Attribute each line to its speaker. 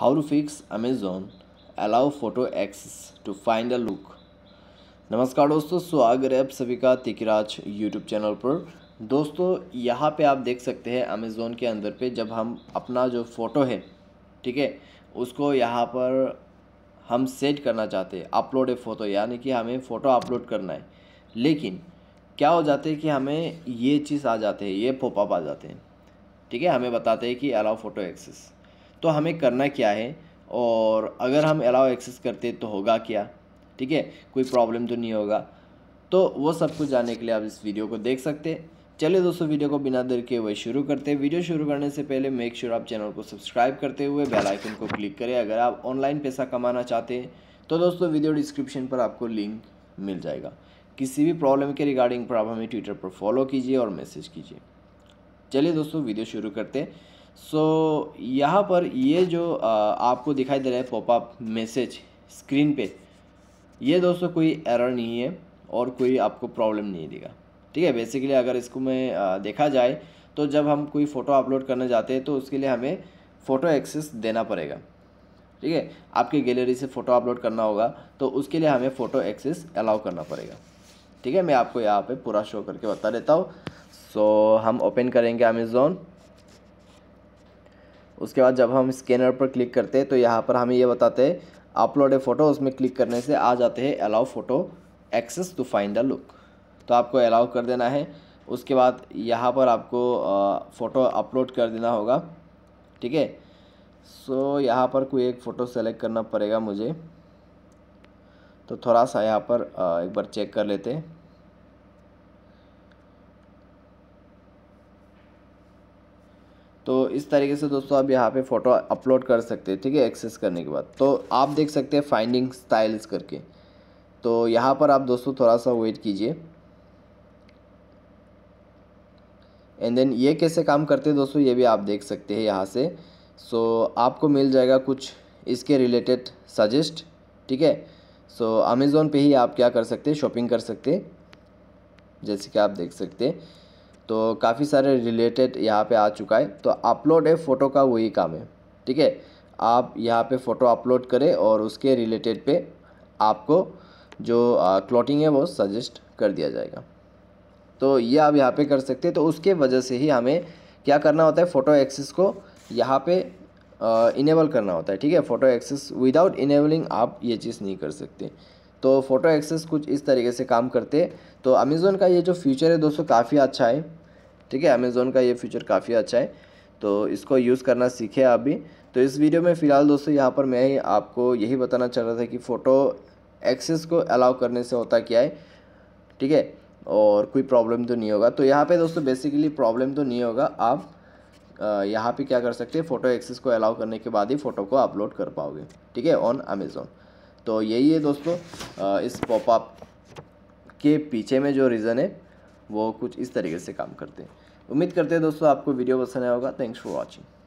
Speaker 1: how to fix amazon allow photo access to find a look नमस्कार दोस्तों स्वागत है आप सभी का तिकराज यूट्यूब चैनल पर दोस्तों यहाँ पे आप देख सकते हैं अमेज़ोन के अंदर पे जब हम अपना जो फ़ोटो है ठीक है उसको यहाँ पर हम सेट करना चाहते हैं अपलोड ए फ़ोटो यानी कि हमें फ़ोटो अपलोड करना है लेकिन क्या हो जाते हैं कि हमें ये चीज़ आ जाते हैं ये पोपअप आ जाते हैं ठीक है हमें बताते हैं कि अलाउ फ़ोटो एक्सेस तो हमें करना क्या है और अगर हम अलाउ एक्सेस करते तो होगा क्या ठीक है कोई प्रॉब्लम तो नहीं होगा तो वो सब कुछ जानने के लिए आप इस वीडियो को देख सकते चलिए दोस्तों वीडियो को बिना देर के वह शुरू करते हैं वीडियो शुरू करने से पहले मेक श्योर आप चैनल को सब्सक्राइब करते हुए बेल आइकन को क्लिक करें अगर आप ऑनलाइन पैसा कमाना चाहते हैं तो दोस्तों वीडियो डिस्क्रिप्शन पर आपको लिंक मिल जाएगा किसी भी प्रॉब्लम के रिगार्डिंग पर आप हमें ट्विटर पर फॉलो कीजिए और मैसेज कीजिए चलिए दोस्तों वीडियो शुरू करते हैं सो so, यहाँ पर ये जो आपको दिखाई दे रहा है पॉपअप मैसेज स्क्रीन पे ये दोस्तों कोई एरर नहीं है और कोई आपको प्रॉब्लम नहीं देगा ठीक है बेसिकली अगर इसको मैं देखा जाए तो जब हम कोई फ़ोटो अपलोड करने जाते हैं तो उसके लिए हमें फ़ोटो एक्सेस देना पड़ेगा ठीक है आपकी गैलरी से फ़ोटो अपलोड करना होगा तो उसके लिए हमें फ़ोटो एक्सेस अलाउ करना पड़ेगा ठीक है मैं आपको यहाँ पे पूरा शो करके बता देता हूँ सो so, हम ओपन करेंगे अमेज़ोन उसके बाद जब हम स्कैनर पर क्लिक करते हैं तो यहाँ पर हमें ये बताते हैं अपलोड ए फ़ोटो उसमें क्लिक करने से आ जाते हैं allow photo access to find a look तो आपको अलाउ कर देना है उसके बाद यहाँ पर आपको फ़ोटो अपलोड कर देना होगा ठीक है सो यहाँ पर कोई एक फ़ोटो सेलेक्ट करना पड़ेगा मुझे तो थोड़ा सा यहाँ पर एक बार चेक कर लेते हैं तो इस तरीके से दोस्तों आप यहाँ पे फ़ोटो अपलोड कर सकते हैं ठीक है एक्सेस करने के बाद तो आप देख सकते हैं फाइंडिंग स्टाइल्स करके तो यहाँ पर आप दोस्तों थोड़ा सा वेट कीजिए एंड देन ये कैसे काम करते हैं दोस्तों ये भी आप देख सकते हैं यहाँ से सो so, आपको मिल जाएगा कुछ इसके रिलेटेड सजेस्ट ठीक है सो अमेज़ोन पे ही आप क्या कर सकते हैं शॉपिंग कर सकते जैसे कि आप देख सकते हैं तो काफ़ी सारे रिलेटेड यहाँ पे आ चुका है तो अपलोड है फ़ोटो का वही काम है ठीक है आप यहाँ पे फ़ोटो अपलोड करें और उसके रिलेटेड पे आपको जो क्लॉटिंग है वो सजेस्ट कर दिया जाएगा तो ये आप यहाँ पे कर सकते हैं तो उसके वजह से ही हमें क्या करना होता है फ़ोटो एक्सेस को यहाँ पे इनेबल करना होता है ठीक है फ़ोटो एक्सेस विदाउट इनेबलिंग आप ये चीज़ नहीं कर सकते तो फ़ोटो एक्सेस कुछ इस तरीके से काम करते तो अमेज़ोन का ये जो फ्यूचर है दोस्तों काफ़ी अच्छा है ठीक है अमेज़ोन का ये फीचर काफ़ी अच्छा है तो इसको यूज़ करना सीखे आप भी तो इस वीडियो में फ़िलहाल दोस्तों यहाँ पर मैं ही आपको यही बताना चाह रहा था कि फ़ोटो एक्सेस को अलाउ करने से होता क्या है ठीक है और कोई प्रॉब्लम तो नहीं होगा तो यहाँ पे दोस्तों बेसिकली प्रॉब्लम तो नहीं होगा आप यहाँ पे क्या कर सकते हैं फ़ोटो एक्सेस को अलाउ करने के बाद ही फ़ोटो को अपलोड कर पाओगे ठीक है ऑन अमेज़ोन तो यही है दोस्तों इस पॉपअप के पीछे में जो रीज़न है वो कुछ इस तरीके से काम करते हैं उम्मीद करते हैं दोस्तों आपको वीडियो पसंद आया होगा थैंक्स फॉर वॉचिंग